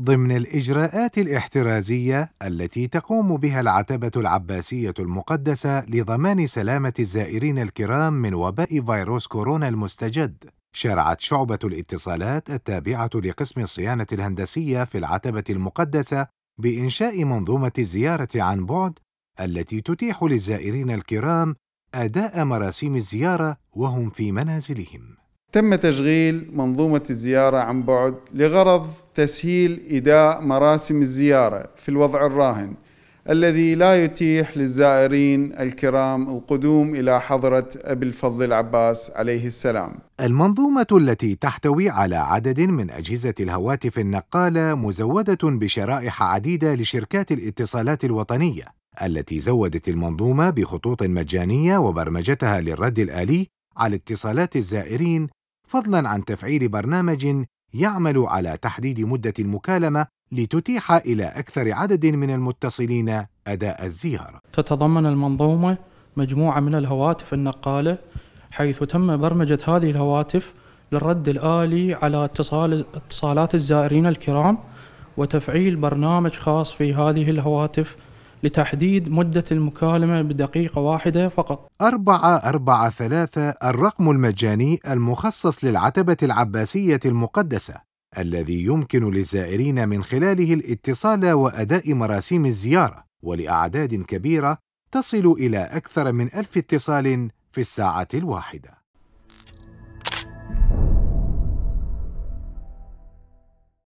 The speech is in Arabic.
ضمن الإجراءات الاحترازية التي تقوم بها العتبة العباسية المقدسة لضمان سلامة الزائرين الكرام من وباء فيروس كورونا المستجد، شرعت شعبة الاتصالات التابعة لقسم الصيانة الهندسية في العتبة المقدسة بإنشاء منظومة الزيارة عن بعد التي تتيح للزائرين الكرام أداء مراسيم الزيارة وهم في منازلهم. تم تشغيل منظومة الزيارة عن بعد لغرض تسهيل إداء مراسم الزيارة في الوضع الراهن الذي لا يتيح للزائرين الكرام القدوم إلى حضرة أبي الفضل العباس عليه السلام المنظومة التي تحتوي على عدد من أجهزة الهواتف النقالة مزودة بشرائح عديدة لشركات الاتصالات الوطنية التي زودت المنظومة بخطوط مجانية وبرمجتها للرد الآلي على اتصالات الزائرين فضلا عن تفعيل برنامج يعمل على تحديد مدة المكالمة لتتيح إلى أكثر عدد من المتصلين أداء الزيارة. تتضمن المنظومة مجموعة من الهواتف النقالة حيث تم برمجة هذه الهواتف للرد الآلي على اتصال اتصالات الزائرين الكرام وتفعيل برنامج خاص في هذه الهواتف لتحديد مدة المكالمة بدقيقة واحدة فقط. 443 الرقم المجاني المخصص للعتبة العباسية المقدسة الذي يمكن للزائرين من خلاله الاتصال وأداء مراسيم الزيارة ولأعداد كبيرة تصل إلى أكثر من ألف اتصال في الساعة الواحدة.